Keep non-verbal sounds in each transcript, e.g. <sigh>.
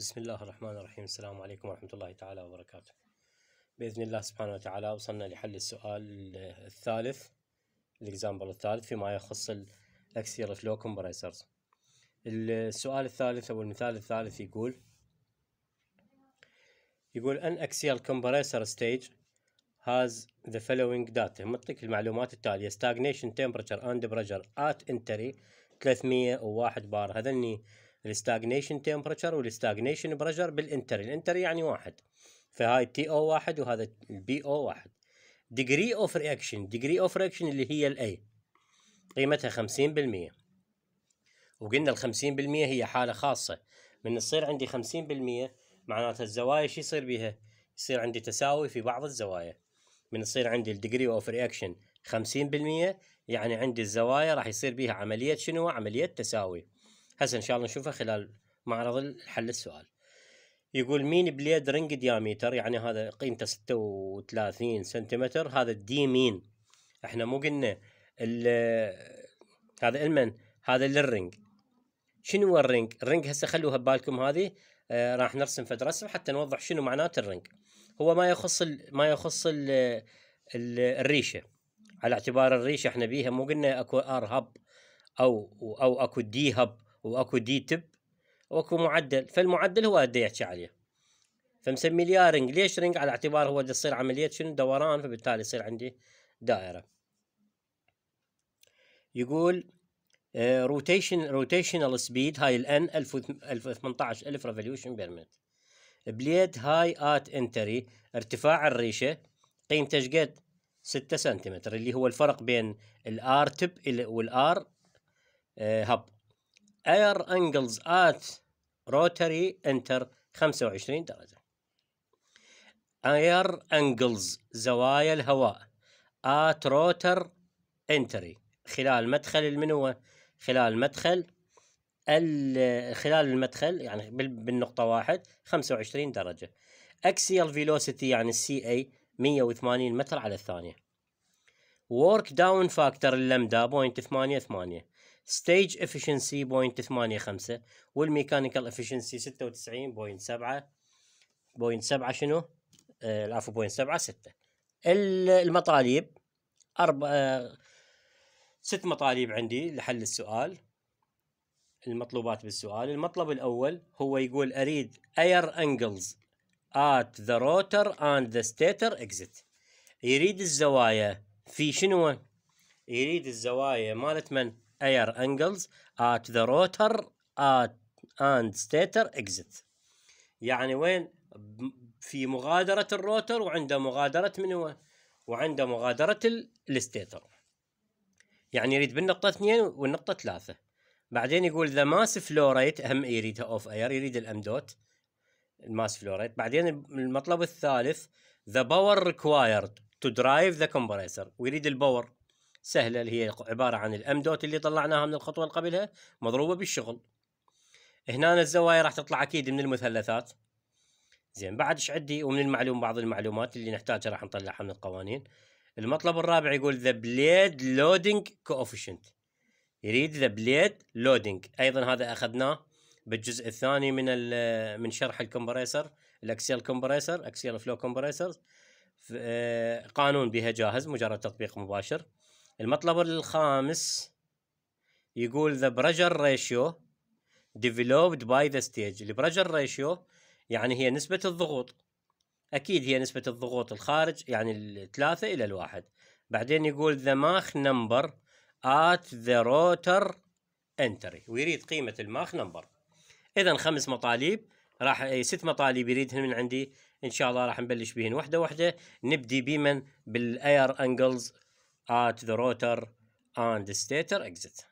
بسم الله الرحمن الرحيم السلام عليكم ورحمة الله تعالى وبركاته بإذن الله سبحانه وتعالى وصلنا لحل السؤال الثالث الإكزامبل الثالث فيما يخص الأكسير فلو كومبريسرز السؤال الثالث أو المثال الثالث يقول يقول أن أكسيال كومبريسر ستيج has the following data مطلق المعلومات التالية stagnation temperature and pressure at entry 301 بار هذني الستاجنيشن تمبرتشر والستاجنيشن بريشر بالانتر الانتر يعني واحد فهاي تي او واحد وهذا البي او واحد ديجري اوف رياكشن ديجري اوف رياكشن اللي هي الاي قيمتها 50% وقلنا ال 50% هي حاله خاصه من تصير عندي 50% معناتها الزوايا شو يصير بيها؟ يصير عندي تساوي في بعض الزوايا من يصير عندي الديجري اوف رياكشن 50% يعني عندي الزوايا راح يصير بها عمليه شنو؟ عمليه تساوي هسه ان شاء الله نشوفها خلال معرض حل السؤال يقول مين بليد رينج دياميتر يعني هذا قيمته 36 سنتيمتر هذا الدي مين احنا مو قلنا هذا المن هذا للرينج شنو هو الرينج الرينج هسه خلوها ببالكم هذه آه راح نرسم فد رسم حتى نوضح شنو معناته الرنج هو ما يخص ال ما يخص ال ال الريشه على اعتبار الريشه احنا بيها مو قلنا اكو ار هب او او اكو دي هب واكو دي تب واكو معدل فالمعدل هو قد يحكي عليه فمسمي لي رينج ليش رنج على اعتبار هو يصير عمليه شنو دوران فبالتالي يصير عندي دائره يقول روتيشن روتيشنال سبيد هاي الان 1018 الف ريفوليوشن بير مينت بليد هاي ات انتري ارتفاع الريشه قيمته شقد 6 سنتيمتر اللي هو الفرق بين الار تب والار آه، هب اير انجلز ات روتري انتر 25 درجة اير انجلز زوايا الهواء ات روتر انتري خلال مدخل المنوة خلال مدخل خلال المدخل يعني بالنقطة واحد 25 درجة اكسيال فيلوسيتي يعني السي اي 180 متر على الثانية وورك داون فاكتور اللمدا بوينت 8 8 ستيج افشنسي بوينت والميكانيكال افشنسي 96.7 بوينت 7 شنو؟ آه، العفو بوينت 7 6 اربع آه، ست مطالب عندي لحل السؤال المطلوبات بالسؤال المطلب الأول هو يقول أريد اير انجلز ات ذا روتر اند ذا ستيتر exit يريد الزوايا في شنو يريد الزوايا مالت من air angles at the rotor at and stator exit يعني وين في مغادرة الروتر وعنده مغادرة من هو وعنده مغادرة الستيتر يعني يريد بالنقطة اثنين والنقطة ثلاثة بعدين يقول ذا ماس فلوريت هم يريدها اوف اير يريد الام دوت الماس فلوريت بعدين المطلب الثالث ذا باور ريكوايرد تو درايف ذا كومبريسر ويريد الباور سهله اللي هي عباره عن الام دوت اللي طلعناها من الخطوه اللي قبلها مضروبه بالشغل هنا الزوايا راح تطلع اكيد من المثلثات زين بعد ايش عندي ومن المعلوم بعض المعلومات اللي نحتاجها راح نطلعها من القوانين المطلب الرابع يقول ذا بليد لودنج كوفيشنت يريد ذا بليد لودنج ايضا هذا اخذناه بالجزء الثاني من من شرح الكمبريسر الاكسيال كومبريسر اكسيال فلو كومبريسر آه، قانون بها جاهز مجرد تطبيق مباشر المطلب الخامس يقول ذا برجر ريشيو developed by the stage البرجر ريشيو يعني هي نسبة الضغوط أكيد هي نسبة الضغوط الخارج يعني الثلاثة إلى الواحد بعدين يقول the ماخ number at the rotor entry ويريد قيمة الماخ نمبر إذا خمس مطالب راح ست مطالب يريدهن من عندي إن شاء الله راح نبلش بهن واحدة واحدة نبدي بمن بالأير أنجلز at the rotor and stator exit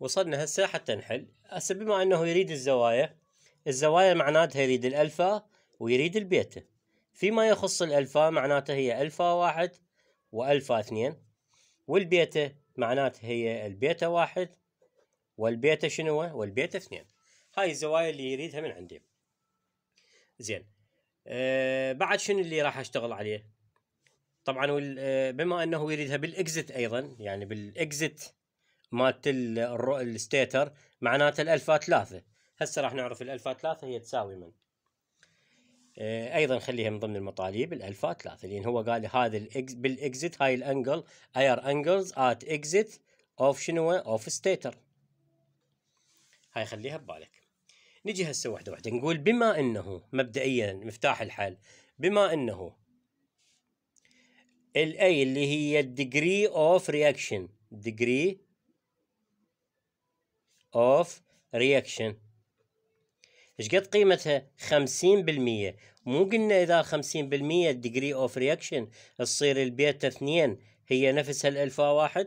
وصلنا هسه حتى نحل هسه بما انه يريد الزوايا الزوايا معناتها يريد الالفا ويريد البيتا فيما يخص الالفا معناتها هي الفا واحد والفا اثنين والبيتا معناتها هي البيتا واحد والبيتا شنو والبيتا اثنين هاي الزوايا اللي يريدها من عندي زين أه بعد شنو اللي راح اشتغل عليه طبعا آه، بما انه يريدها بالاكزت ايضا يعني بالاكزت مالت الستيتر معناته الالفا ثلاثة هسه راح نعرف الالفا ثلاثة هي تساوي من آه، ايضا خليها من ضمن المطالب الالفا ثلاثة لان هو قال هذا الإكز بالاكزت هاي الانجل اير انجلز ات اكزت اوف شنو اوف ستيتر هاي خليها ببالك نجي هسه واحده واحده نقول بما انه مبدئيا مفتاح الحل بما انه الاي اللي هي الديجري اوف رياكشن ديجري اوف رياكشن ايش قد قيمتها 50% مو قلنا اذا 50% الديجري اوف رياكشن تصير البيتا 2 هي نفسها الالفا واحد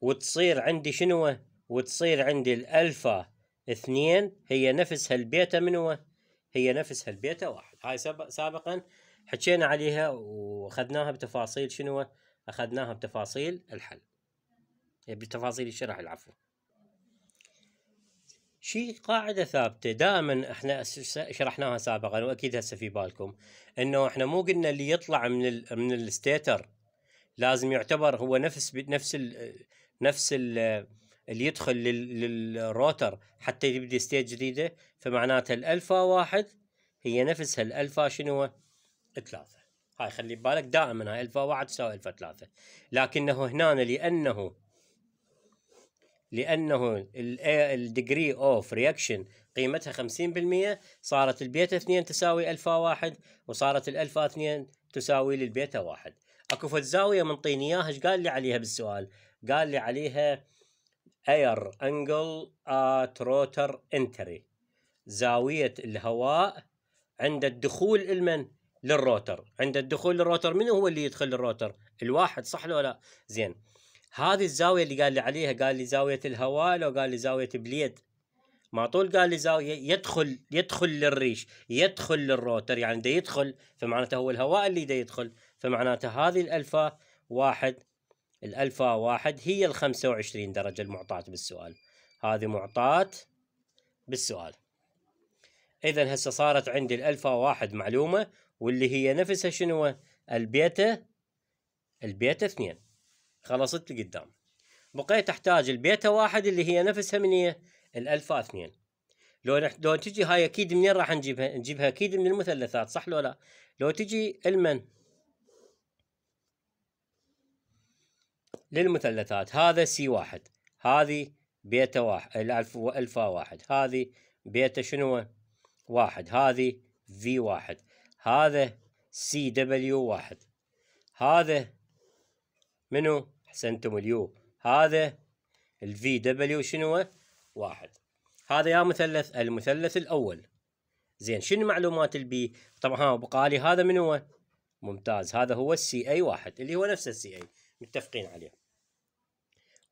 وتصير عندي شنو وتصير عندي الالفا اثنين هي نفسها البيتا منو هي نفسها البيتا واحد هاي سابقا حكينا عليها واخذناها بتفاصيل شنو اخذناها بتفاصيل الحل يعني بتفاصيل الشرح العفو شيء قاعدة ثابتة دائما احنا شرحناها سابقا واكيد هسه في بالكم انه احنا مو قلنا اللي يطلع من الـ من الستيتر لازم يعتبر هو نفس نفس الـ نفس الـ اللي يدخل للروتر حتى يبدي ستيت جديدة فمعناتها الالفا واحد هي نفسها الالفا شنو ثلاثة هاي خلي بالك دائما هاي الفا واحد تساوي الفا ثلاثة لكنه هنا لأنه لأنه الديجري اوف رياكشن قيمتها 50% صارت البيتا 2 تساوي الفا واحد وصارت الالفا 2 تساوي للبيتا واحد اكو فد زاوية منطيني اياها ايش قال لي عليها بالسؤال؟ قال لي عليها اير انجل ات روتر انتري زاوية الهواء عند الدخول المن للروتر عند الدخول للروتر من هو اللي يدخل للروتر الواحد صح لو لا زين هذه الزاوية اللي قال لي عليها قال لي زاوية الهواء لو قال لي زاوية بليد ما طول قال لي زاوية يدخل يدخل للريش يدخل للروتر يعني ده يدخل فمعناته هو الهواء اللي ده يدخل فمعناته هذه الألفا واحد الألفا واحد هي الخمسة وعشرين درجة المعطاة بالسؤال هذه معطاة بالسؤال إذا هسه صارت عندي الألفا واحد معلومة واللي هي نفسها شنو البيتا البيتا اثنين خلصت لقدام بقيت احتاج البيتا واحد اللي هي نفسها من هي إيه؟ الالفا اثنين لو نح... لو تجي هاي اكيد منين راح نجيبها نجيبها اكيد من المثلثات صح لو لا لو تجي المن للمثلثات هذا سي واحد هذه بيتا واحد الالف الفا واحد هذه بيتا شنو واحد هذه في واحد هذا سي دبليو واحد هذا منو حسنتم اليو هذا الفي دبليو شنو واحد هذا يا مثلث المثلث الاول زين شنو معلومات البي طبعا ها بقالي هذا من هو ممتاز هذا هو السي اي واحد اللي هو نفسه السي اي متفقين عليه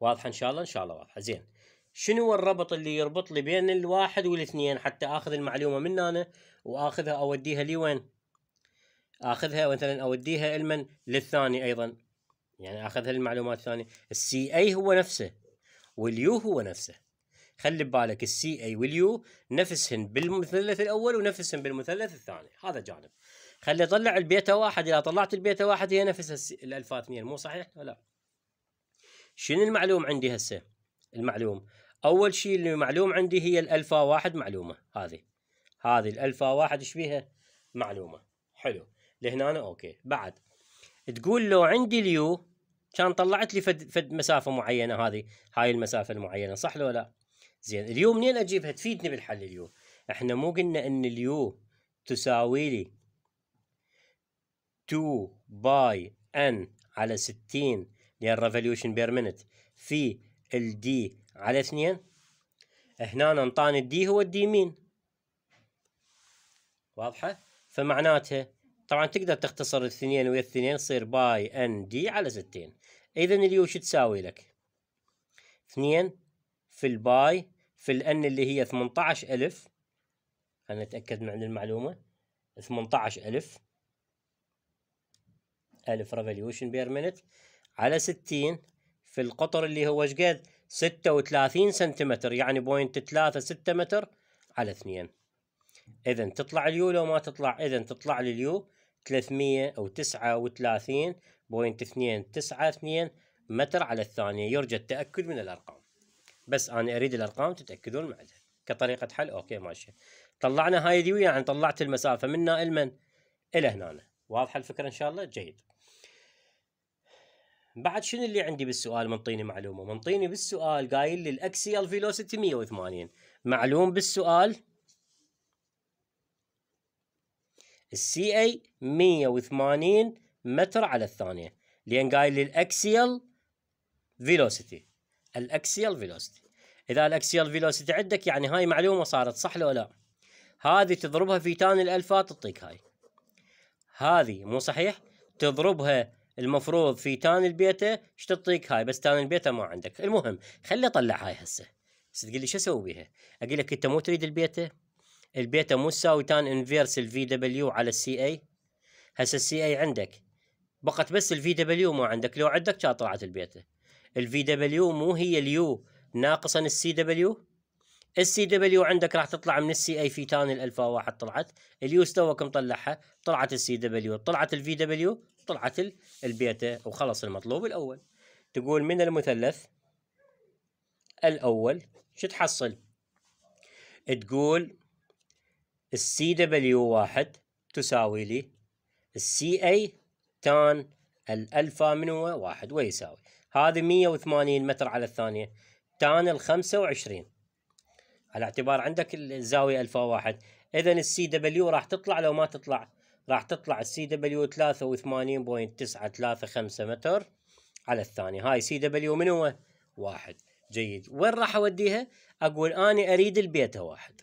واضحه ان شاء الله ان شاء الله واضحه زين شنو الربط اللي يربط لي بين الواحد والاثنين حتى اخذ المعلومه من هنا واخذها اوديها لي وين اخذها مثلا اوديها علما للثاني ايضا يعني اخذ المعلومات الثانيه السي اي هو نفسه واليو هو نفسه خلي ببالك السي اي واليو نفسهن بالمثلث الاول ونفسهن بالمثلث الثاني هذا جانب خلي اطلع البيتا واحد اذا طلعت البيتا واحد هي نفسها الالفا اثنين مو صحيح لا شنو المعلوم عندي هسه المعلوم اول شيء اللي معلوم عندي هي الالفا واحد معلومه هذه هذه الالفا واحد ايش بيها معلومه حلو لهنا اوكي بعد تقول لو عندي اليو كان طلعت لي فد, فد مسافه معينه هذه هاي المسافه المعينه صح لو لا زين اليو منين اجيبها تفيدني بالحل اليو احنا مو قلنا ان اليو تساوي لي 2 باي ان على 60 لان ريفوليوشن بير مينت في الدي على 2 هنا انطاني الدي هو الدي مين واضحه فمعناتها طبعا تقدر تختصر الاثنين ويا الاثنين تصير باي ان دي على ستين اذا اليو شو تساوي لك اثنين في الباي في الان اللي هي 18000 الف خلينا نتأكد من عند المعلومة 18000 الف الف ريفوليوشن بير مينت على ستين في القطر اللي هو شقد ستة وثلاثين سنتيمتر يعني بوينت ثلاثة ستة متر على اثنين اذا تطلع اليو لو ما تطلع اذا تطلع لي اليو 339.292 متر على الثانية يرجى التأكد من الأرقام بس أنا أريد الأرقام تتأكدون معها كطريقة حل أوكي ماشي طلعنا هاي دي يعني طلعت المسافة منا المن إلى هنا واضحة الفكرة إن شاء الله جيد بعد شنو اللي عندي بالسؤال منطيني معلومة منطيني بالسؤال قايل لي الأكسيال فيلوسيتي 180 معلوم بالسؤال السي اي 180 متر على الثانيه لان قايل لي الاكسيال فيلوسيتي الاكسيال فيلوسيتي اذا الاكسيال فيلوسيتي عندك يعني هاي معلومه صارت صح لو لا هذه تضربها في تان الالفا تعطيك هاي هذه مو صحيح تضربها المفروض في تان البيتا ايش تعطيك هاي بس تان البيتا ما عندك المهم خلي اطلع هاي هسه بس تقول لي شو اسوي بيها اقول لك انت مو تريد البيتا البيتا مو تساوي تان انفيرس الفي دبليو على السي اي هسه السي اي عندك بقت بس الفي دبليو مو عندك لو عندك كان طلعت البيتا الفي دبليو مو هي اليو ناقصا السي دبليو السي دبليو عندك راح تطلع من السي اي في تان الالفا واحد طلعت اليو كم مطلعها طلعت السي دبليو طلعت الفي دبليو طلعت البيتا وخلص المطلوب الاول تقول من المثلث الاول شو تحصل تقول السي دبليو واحد تساوي لي السي اي تان الألفا من هو واحد ويساوي هذه 180 متر على الثانية تان الخمسة وعشرين على اعتبار عندك الزاوية ألفا واحد إذا السي دبليو راح تطلع لو ما تطلع راح تطلع السي دبليو 83.935 متر على الثانية هاي سي دبليو من هو؟ واحد جيد وين راح أوديها؟ أقول أنا أريد البيتا واحد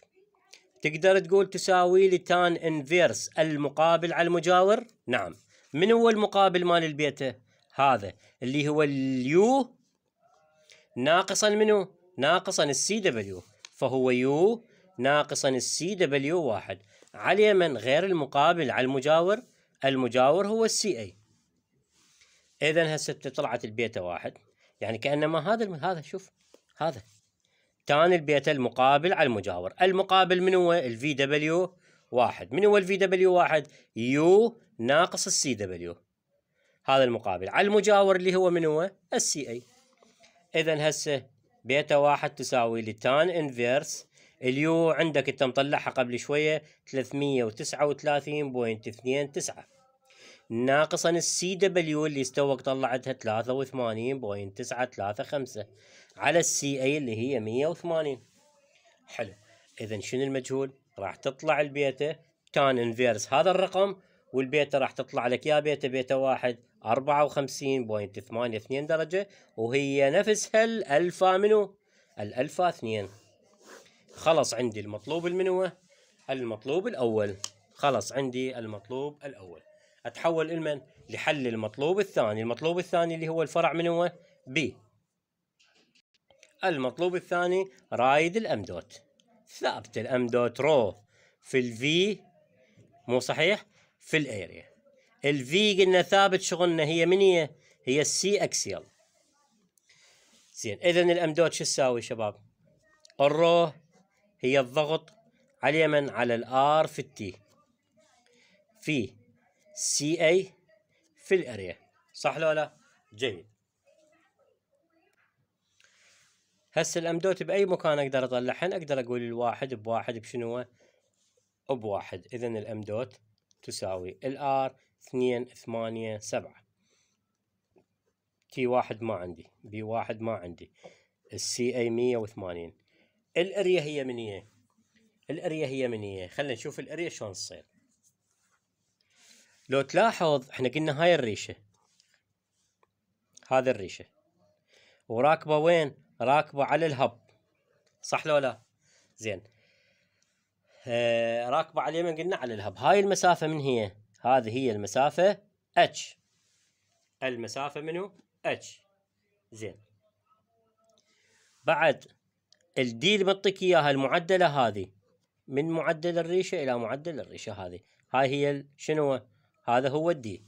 تقدر تقول تساوي لي تان انفيرس المقابل على المجاور نعم من هو المقابل مال البيتا هذا اللي هو اليو ناقصا منو ناقصا السي دبليو فهو يو ناقصا السي دبليو واحد على من غير المقابل على المجاور المجاور هو السي اي اذا هسه طلعت البيتا واحد يعني كانما هذا هذا شوف هذا كان البيتا المقابل على المجاور المقابل من هو الفي دبليو واحد من هو الفي دبليو واحد يو ناقص السي دبليو هذا المقابل على المجاور اللي هو من هو السي اي اذا هسه بيتا واحد تساوي لتان انفيرس اليو عندك انت مطلعها قبل شويه 339.29 ناقصا السي دبليو اللي استوك طلعتها 83.935 على السي اي اللي هي 180 حلو اذا شنو المجهول راح تطلع البيتا تان انفيرس هذا الرقم والبيتا راح تطلع لك يا بيتا بيتا واحد 54.82 درجة وهي نفسها الألفا منو الألفا اثنين خلص عندي المطلوب المنوة المطلوب الأول خلص عندي المطلوب الأول أتحول لمن لحل المطلوب الثاني المطلوب الثاني اللي هو الفرع منوة بي المطلوب الثاني رايد الام دوت ثابت الام دوت رو في الفي مو صحيح في الاريا الفي قلنا ثابت شغلنا هي من هي هي السي اكسيال زين اذا الام دوت شو تساوي شباب الرو هي الضغط على اليمن على الار في التي في سي اي في الاريا صح لو لا جيد هسه الامدوت باي مكان اقدر اطلعهن اقدر اقول الواحد بواحد بشنو بواحد اذا الامدوت تساوي الار اثنين ثمانية سبعة تي واحد ما عندي بي واحد ما عندي السي اي مية وثمانين الاريا هي من هي الاريا هي من هي خلينا نشوف الاريا شلون تصير لو تلاحظ احنا قلنا هاي الريشة هذا الريشة وراكبة وين راكبه على الهب صح لو لا زين آه راكبه على اليمين قلنا على الهب هاي المسافه من هي هذه هي المسافه اتش المسافه منو اتش زين بعد الدي اللي بعطيك اياها المعدله هذه من معدل الريشه الى معدل الريشه هذه هاي هي شنو هذا هو الدي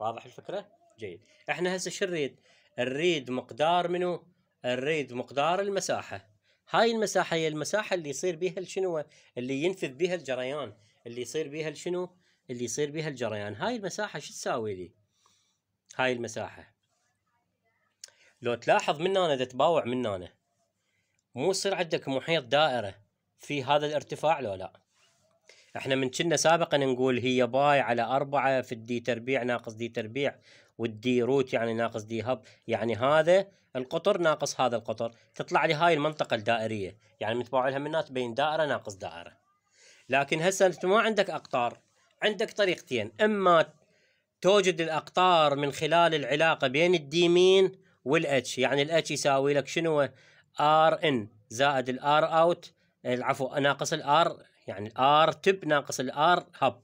واضح الفكره جيد احنا هسه شو نريد نريد مقدار منو نريد مقدار المساحه هاي المساحه هي المساحه اللي يصير بها شنو اللي ينفذ بها الجريان اللي يصير بها شنو اللي يصير بها الجريان هاي المساحه شو تساوي لي هاي المساحه لو تلاحظ من هنا تتباوع من هنا مو يصير عندك محيط دائره في هذا الارتفاع لو لا احنا من كنا سابقا نقول هي باي على أربعة في الدي تربيع ناقص دي تربيع والدي روت يعني ناقص دي هب يعني هذا القطر ناقص هذا القطر تطلع لي هاي المنطقة الدائرية يعني متباوع من منها تبين دائرة ناقص دائرة لكن هسه انت ما عندك اقطار عندك طريقتين اما توجد الاقطار من خلال العلاقة بين الديمين والاتش يعني الاتش يساوي لك شنو ار ان زائد الار اوت العفو ناقص الار يعني الار تب ناقص الار هب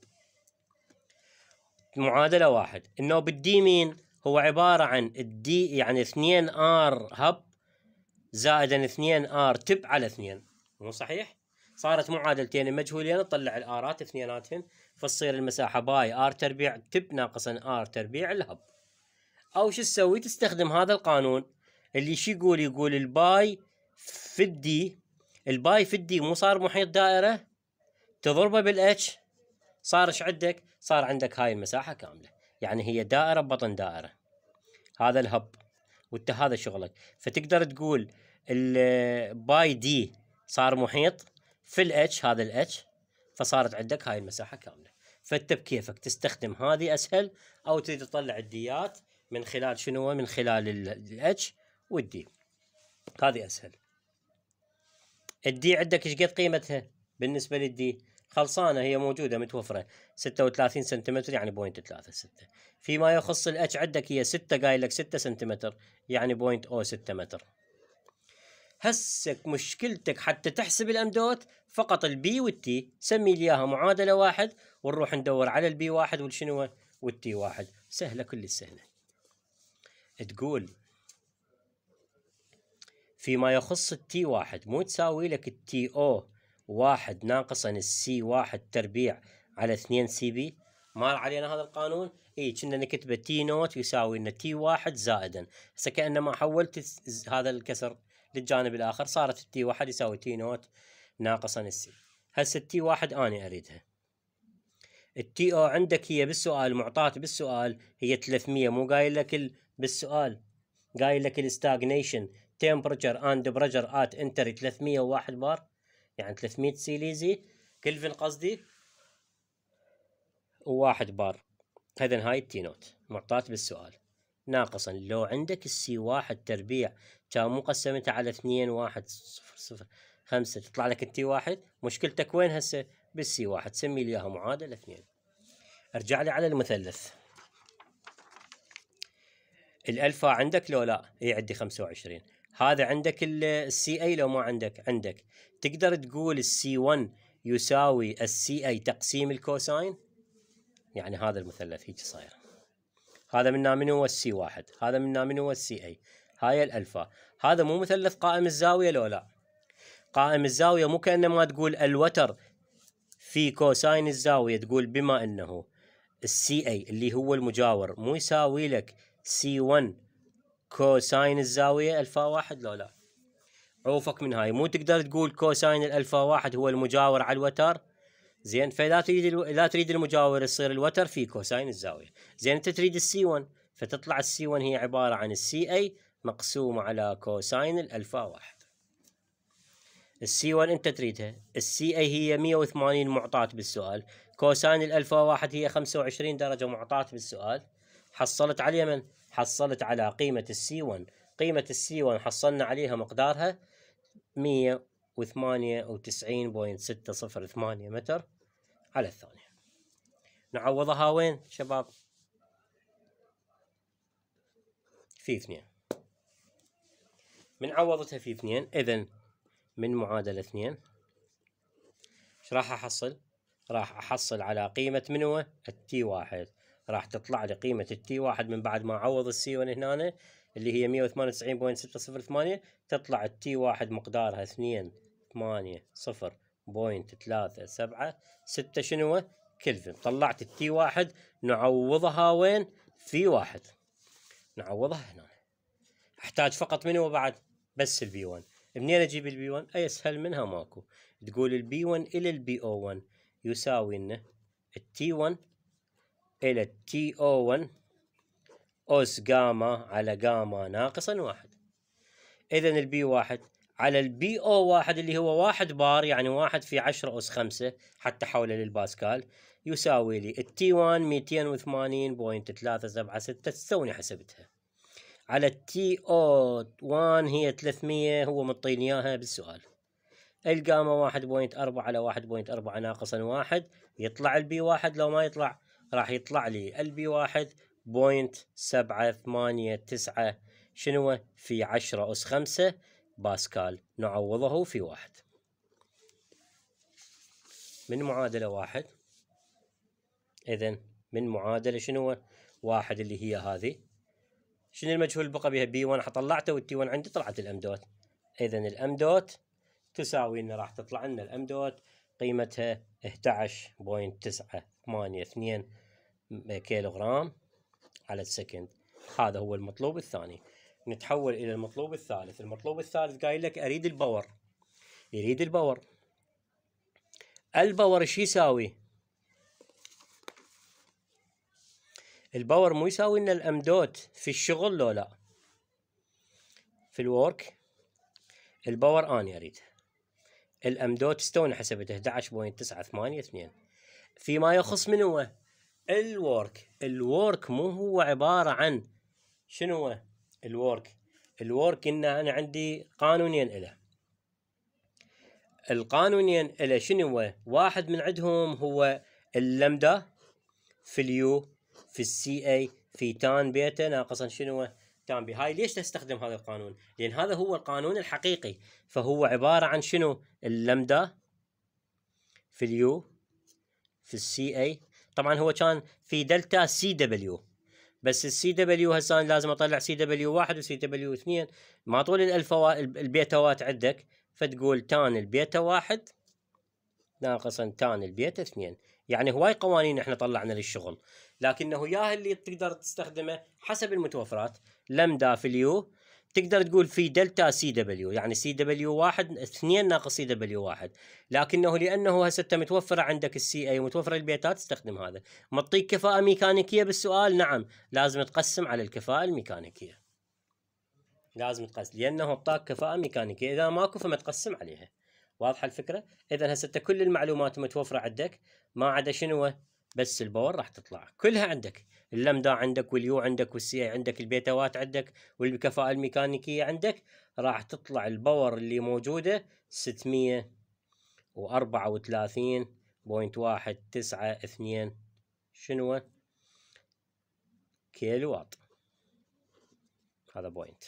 معادلة واحد انه بالديمين هو عبارة عن الدي يعني 2 ار هب زائدا 2 ار تب على 2 مو صحيح؟ صارت معادلتين مجهولين تطلع الارات اثنيناتهم فتصير المساحة باي ار تربيع تب ناقصا ار تربيع الهب او شو تسوي؟ تستخدم هذا القانون اللي شو يقول؟ يقول الباي في الدي الباي في الدي مو صار محيط دائرة تضربه بالاتش صار ايش عندك؟ صار عندك هاي المساحة كاملة يعني هي دائرة ببطن دائرة هذا الهب وانت هذا شغلك فتقدر تقول الباي دي صار محيط في الاتش هذا الاتش فصارت عندك هاي المساحة كاملة فانت بكيفك تستخدم هذه اسهل او تريد تطلع الديات من خلال شنو من خلال الاتش والدي هذه اسهل الدي عندك ايش قد قيمتها بالنسبه للدي خلصانه هي موجوده متوفره 36 سنتيمتر يعني بوينت 3 6 فيما يخص الاتش عندك هي 6 قايل لك 6 سنتيمتر يعني بوينت او 6 متر هسك مشكلتك حتى تحسب الامدوت فقط البي والتي سمي لي اياها معادله واحد ونروح ندور على البي واحد والشنو والتي واحد سهله كل السهله تقول فيما يخص التي واحد مو تساوي لك التي او واحد ناقصا السي واحد تربيع على اثنين سي بي مال علينا هذا القانون اي كنا نكتبه تي نوت يساوي لنا تي واحد زائدا هسه كانما حولت هذا الكسر للجانب الاخر صارت التي واحد يساوي تي نوت ناقصا السي هسه التي واحد اني اريدها التي او عندك هي بالسؤال معطاة بالسؤال هي 300 مو قايل لك ال... بالسؤال قايل لك الستاجنيشن تمبرتشر اند بريشر ات انتر 301 بار يعني 300 سيليزي كلفن قصدي وواحد بار هذا هاي التي نوت معطاة بالسؤال ناقصا لو عندك السي واحد تربيع كان مقسمته على اثنين واحد صفر صفر خمسة تطلع لك التي واحد مشكلتك وين هسه بالسي واحد سمي لي اياها معادلة اثنين ارجع لي على المثلث الالفا عندك لو لا اي عندي خمسة وعشرين هذا عندك السي اي لو ما عندك عندك تقدر تقول السي 1 يساوي السي اي تقسيم الكوساين يعني هذا المثلث هيك صاير هذا منا من هو السي 1 هذا منا من هو السي اي هاي الالفا هذا مو مثلث قائم الزاويه لو لا قائم الزاويه مو كانما تقول الوتر في كوساين الزاويه تقول بما انه السي اي اللي هو المجاور مو يساوي لك سي 1 كوساين الزاويه الفا واحد لو لا عوفك من هاي مو تقدر تقول كوساين الالفا واحد هو المجاور على الوتر زين فاذا تريد الو... لا تريد المجاور يصير الوتر في كوساين الزاويه زين انت تريد السي 1 فتطلع السي 1 هي عباره عن السي اي مقسومه على كوساين الالفا واحد السي 1 انت تريدها السي اي هي 180 معطاة بالسؤال كوساين الالفا واحد هي 25 درجه معطاة بالسؤال حصلت على من حصلت على قيمه السي 1 قيمه السي 1 حصلنا عليها مقدارها مية متر على الثانية نعوضها وين شباب في اثنين من عوضتها في اثنين اذا من معادلة اثنين ايش راح احصل راح احصل على قيمة من هو التي واحد راح تطلع لي قيمة التي واحد من بعد ما عوض السي 1 هنا اللي هي 198.608 تطلع التي واحد مقدارها 2 8 0 بوينت 3 7 6 شنو كلفن طلعت التي واحد نعوضها وين في واحد نعوضها هنا احتاج فقط منو بعد بس البي 1 منين اجيب البي 1 اي اسهل منها ماكو تقول البي 1 الى البي او 1 يساوي لنا التي 1 الى التي او 1 أوس جاما على جاما ناقصا واحد إذا البي واحد على البي او واحد اللي هو واحد بار يعني واحد في عشرة أوس خمسة حتى حوله للباسكال يساوي لي التي ميتين وثمانين بوينت ثلاثة سبعة ستة تستوني حسبتها على التي او وان هي ثلاثمية هو مطيني اياها بالسؤال الجاما واحد بوينت أربعة على واحد بوينت أربعة ناقصا واحد يطلع البي واحد لو ما يطلع راح يطلع لي البي واحد بوينت سبعة ثمانية شنو في 10 أس 5 باسكال نعوضه في واحد من معادلة واحد إذا من معادلة شنو واحد اللي هي هذه شنو المجهول بقى بها بي 1 طلعته والتي 1 عندي طلعت الام دوت اذا الام دوت تساوي ان راح تطلع لنا الام دوت قيمتها 11.982 كيلوغرام على السكند هذا هو المطلوب الثاني نتحول الى المطلوب الثالث المطلوب الثالث قايل لك اريد الباور يريد الباور الباور شو يساوي الباور مو يساوي لنا الام دوت في الشغل لو لا في الورك الباور اني اريد الام دوت ستون حسبته 11.982 فيما يخص من هو الورك الورك مو هو عبارة عن شنو هو الورك الورك إن أنا عندي قانونين إله القانونين إله شنو هو واحد من عندهم هو اللمدة في اليو في السي اي في تان بيتا ناقصا شنو تان بي هاي ليش تستخدم هذا القانون لأن هذا هو القانون الحقيقي فهو عبارة عن شنو اللمدة في اليو في السي اي طبعا هو كان في دلتا سي دبليو بس السي دبليو هسه انا لازم اطلع سي دبليو واحد وسي دبليو اثنين ما طول الالفوات البيتوات عندك فتقول تان البيتا واحد ناقصا تان البيتا اثنين يعني هواي قوانين احنا طلعنا للشغل لكنه ياه اللي تقدر تستخدمه حسب المتوفرات لمدا في اليو تقدر تقول في دلتا سي دبليو يعني سي دبليو واحد 2 ناقص سي دبليو واحد لكنه لانه هسه انت متوفره عندك السي اي متوفره البيتات تستخدم هذا معطيك كفاءه ميكانيكيه بالسؤال نعم لازم تقسم على الكفاءه الميكانيكيه لازم تقسم لانه اعطاك كفاءه ميكانيكيه اذا ماكو فما تقسم عليها واضحه الفكره اذا هسه كل المعلومات متوفره عندك ما عدا شنو بس الباور راح تطلع كلها عندك اللمدا عندك واليو عندك والسي اي عندك البيتاوات عندك والكفاءة الميكانيكية عندك راح تطلع الباور اللي موجودة 634.192 شنو كيلو واط هذا بوينت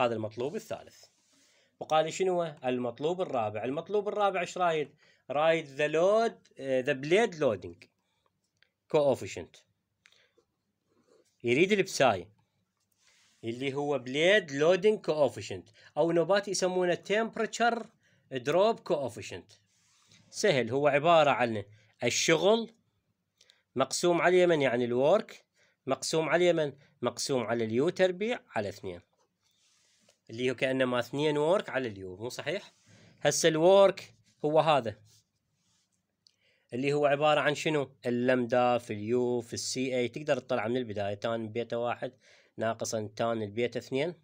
هذا المطلوب الثالث وقال شنو المطلوب الرابع المطلوب الرابع ايش رايد رايد ذا لود آه، ذا بليد لودنج كوفيشنت يريد البساي اللي هو بليد لودنج كوفيشنت او نوبات يسمونه تمبرتشر دروب كوفيشنت سهل هو عباره عن الشغل مقسوم على اليمن يعني الورك مقسوم على اليمن مقسوم على اليو تربيع على اثنين اللي هو كانما اثنين وورك على اليو مو صحيح هسه الورك هو هذا اللي هو عباره عن شنو اللمدا في اليو في السي اي تقدر تطلع من البدايه تان بيتا واحد ناقصا تان البيتا اثنين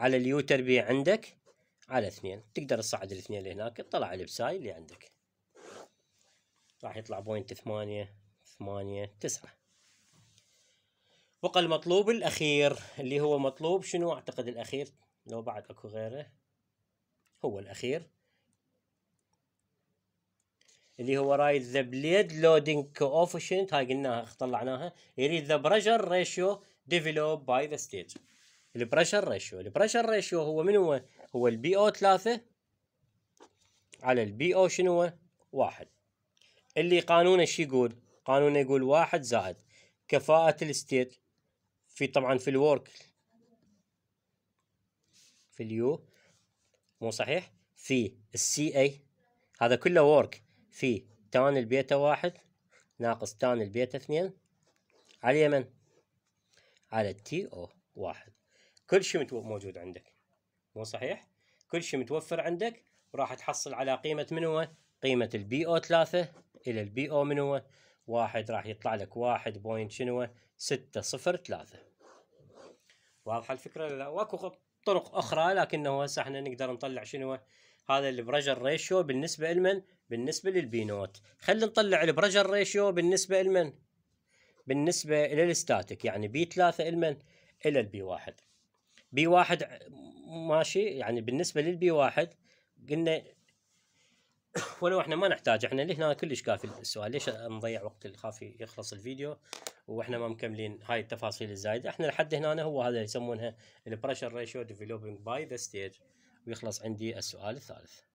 على اليو تربيع عندك على اثنين تقدر تصعد الاثنين اللي هناك تطلع البساي اللي عندك راح يطلع بوينت ثمانية ثمانية تسعة بقى المطلوب الأخير اللي هو مطلوب شنو أعتقد الأخير لو بعد أكو غيره هو الأخير اللي هو رايد ذا بليد لودينج كوفيشنت هاي قلناها طلعناها يريد ذا بريشر ريشيو ديفلوب باي ذا ستيج البريشر ريشيو البريشر ريشيو هو من هو هو البي او 3 على البي او شنو هو واحد اللي قانونه شو يقول قانونه يقول واحد زائد كفاءة الستيت في طبعا في الورك في اليو مو صحيح في السي اي هذا كله ورك في تان البيتا واحد ناقص تان البيتا اثنين على يمن على تي او واحد كل شيء موجود عندك مو صحيح كل شيء متوفر عندك وراح تحصل على قيمة من هو قيمة البي او ثلاثة الى البي او من هو واحد راح يطلع لك واحد بوينت شنو ستة صفر ثلاثة واضحة الفكرة لا واكو طرق اخرى لكنه هسه احنا نقدر نطلع شنو هذا البرجر ريشيو بالنسبة لمن بالنسبه للبي نوت خلينا نطلع البرجر ريشيو بالنسبه لمن بالنسبه للستاتيك يعني بي 3 لمن الى البي 1 بي 1 ماشي يعني بالنسبه للبي 1 قلنا <coughs> ولو احنا ما نحتاج احنا لهنا كلش كافي السؤال ليش نضيع وقت الخاف يخلص الفيديو واحنا ما مكملين هاي التفاصيل الزايده احنا لحد هنا هو هذا يسمونها البريشر ريشيو ديفلوبينج باي ذا ستيج ويخلص عندي السؤال الثالث